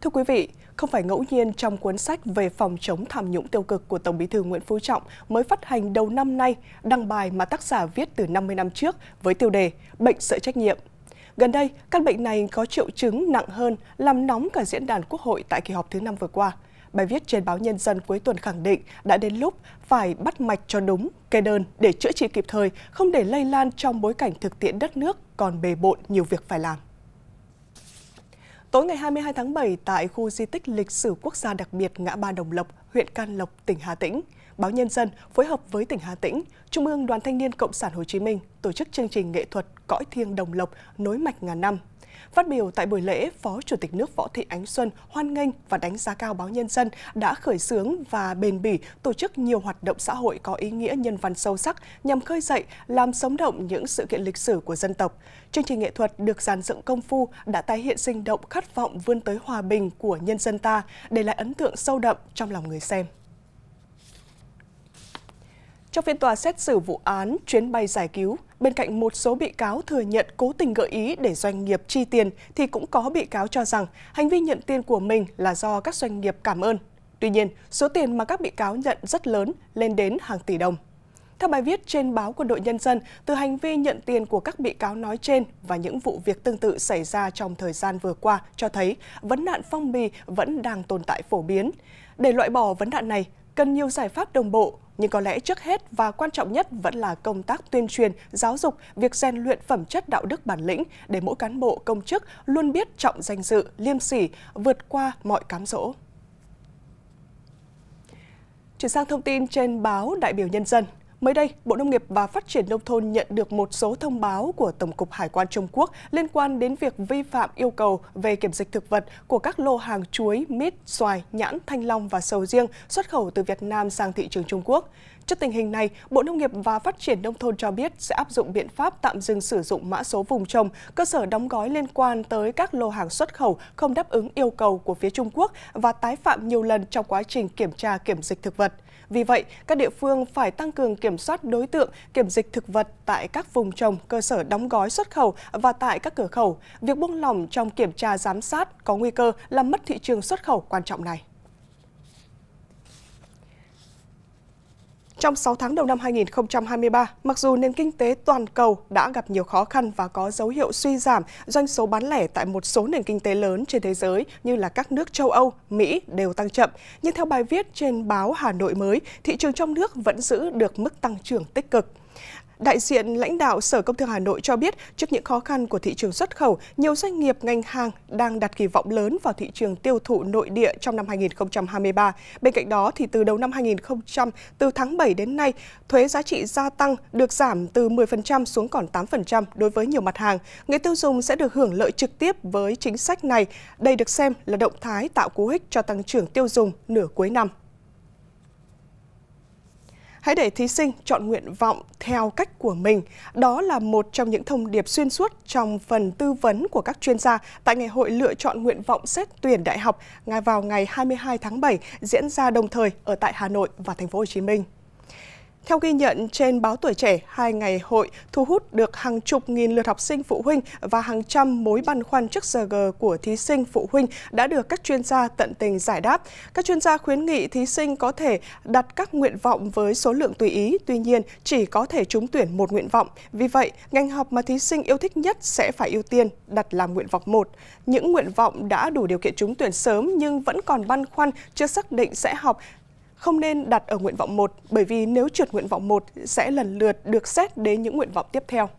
Thưa quý vị, không phải ngẫu nhiên trong cuốn sách về phòng chống tham nhũng tiêu cực của Tổng bí thư Nguyễn Phú Trọng mới phát hành đầu năm nay đăng bài mà tác giả viết từ 50 năm trước với tiêu đề Bệnh sợ trách nhiệm. Gần đây, căn bệnh này có triệu chứng nặng hơn làm nóng cả diễn đàn quốc hội tại kỳ họp thứ năm vừa qua. Bài viết trên báo Nhân dân cuối tuần khẳng định đã đến lúc phải bắt mạch cho đúng, kê đơn để chữa trị kịp thời, không để lây lan trong bối cảnh thực tiễn đất nước còn bề bộn nhiều việc phải làm. Tối ngày 22 tháng 7 tại khu di tích lịch sử quốc gia đặc biệt ngã ba Đồng Lộc, huyện Can Lộc, tỉnh Hà Tĩnh, Báo Nhân dân phối hợp với tỉnh Hà Tĩnh, Trung ương Đoàn Thanh niên Cộng sản Hồ Chí Minh tổ chức chương trình nghệ thuật Cõi Thiêng Đồng Lộc nối mạch ngàn năm. Phát biểu tại buổi lễ, Phó Chủ tịch nước Võ Thị Ánh Xuân hoan nghênh và đánh giá cao báo Nhân dân đã khởi xướng và bền bỉ tổ chức nhiều hoạt động xã hội có ý nghĩa nhân văn sâu sắc nhằm khơi dậy, làm sống động những sự kiện lịch sử của dân tộc. Chương trình nghệ thuật được dàn dựng công phu đã tái hiện sinh động khát vọng vươn tới hòa bình của nhân dân ta, để lại ấn tượng sâu đậm trong lòng người xem. Trong phiên tòa xét xử vụ án chuyến bay giải cứu, Bên cạnh một số bị cáo thừa nhận cố tình gợi ý để doanh nghiệp chi tiền thì cũng có bị cáo cho rằng hành vi nhận tiền của mình là do các doanh nghiệp cảm ơn. Tuy nhiên, số tiền mà các bị cáo nhận rất lớn, lên đến hàng tỷ đồng. Theo bài viết trên báo Quân đội Nhân dân, từ hành vi nhận tiền của các bị cáo nói trên và những vụ việc tương tự xảy ra trong thời gian vừa qua cho thấy vấn nạn phong bì vẫn đang tồn tại phổ biến. Để loại bỏ vấn nạn này, cần nhiều giải pháp đồng bộ, nhưng có lẽ trước hết và quan trọng nhất vẫn là công tác tuyên truyền, giáo dục, việc rèn luyện phẩm chất đạo đức bản lĩnh để mỗi cán bộ công chức luôn biết trọng danh dự, liêm sỉ, vượt qua mọi cám dỗ. Chuyển sang thông tin trên báo Đại biểu Nhân dân. Mới đây, Bộ Nông nghiệp và Phát triển Nông thôn nhận được một số thông báo của Tổng cục Hải quan Trung Quốc liên quan đến việc vi phạm yêu cầu về kiểm dịch thực vật của các lô hàng chuối, mít, xoài, nhãn, thanh long và sầu riêng xuất khẩu từ Việt Nam sang thị trường Trung Quốc. Trước tình hình này, Bộ Nông nghiệp và Phát triển Nông thôn cho biết sẽ áp dụng biện pháp tạm dừng sử dụng mã số vùng trồng, cơ sở đóng gói liên quan tới các lô hàng xuất khẩu không đáp ứng yêu cầu của phía Trung Quốc và tái phạm nhiều lần trong quá trình kiểm tra kiểm dịch thực vật. Vì vậy, các địa phương phải tăng cường kiểm kiểm soát đối tượng, kiểm dịch thực vật tại các vùng trồng, cơ sở đóng gói xuất khẩu và tại các cửa khẩu. Việc buông lỏng trong kiểm tra giám sát có nguy cơ làm mất thị trường xuất khẩu quan trọng này. Trong 6 tháng đầu năm 2023, mặc dù nền kinh tế toàn cầu đã gặp nhiều khó khăn và có dấu hiệu suy giảm, doanh số bán lẻ tại một số nền kinh tế lớn trên thế giới như là các nước châu Âu, Mỹ đều tăng chậm. Nhưng theo bài viết trên báo Hà Nội mới, thị trường trong nước vẫn giữ được mức tăng trưởng tích cực. Đại diện lãnh đạo Sở Công Thương Hà Nội cho biết, trước những khó khăn của thị trường xuất khẩu, nhiều doanh nghiệp ngành hàng đang đặt kỳ vọng lớn vào thị trường tiêu thụ nội địa trong năm 2023. Bên cạnh đó, thì từ đầu năm 2000, từ tháng 7 đến nay, thuế giá trị gia tăng được giảm từ 10% xuống còn 8% đối với nhiều mặt hàng. Người tiêu dùng sẽ được hưởng lợi trực tiếp với chính sách này. Đây được xem là động thái tạo cú hích cho tăng trưởng tiêu dùng nửa cuối năm. Hãy để thí sinh chọn nguyện vọng theo cách của mình. Đó là một trong những thông điệp xuyên suốt trong phần tư vấn của các chuyên gia tại Ngày hội lựa chọn nguyện vọng xét tuyển đại học ngay vào ngày 22 tháng 7 diễn ra đồng thời ở tại Hà Nội và Thành phố Hồ Chí Minh. Theo ghi nhận trên báo Tuổi Trẻ, hai ngày hội thu hút được hàng chục nghìn lượt học sinh phụ huynh và hàng trăm mối băn khoăn trước giờ g của thí sinh phụ huynh đã được các chuyên gia tận tình giải đáp. Các chuyên gia khuyến nghị thí sinh có thể đặt các nguyện vọng với số lượng tùy ý, tuy nhiên chỉ có thể trúng tuyển một nguyện vọng. Vì vậy, ngành học mà thí sinh yêu thích nhất sẽ phải ưu tiên đặt làm nguyện vọng một. Những nguyện vọng đã đủ điều kiện trúng tuyển sớm nhưng vẫn còn băn khoăn chưa xác định sẽ học không nên đặt ở nguyện vọng 1 bởi vì nếu trượt nguyện vọng 1 sẽ lần lượt được xét đến những nguyện vọng tiếp theo.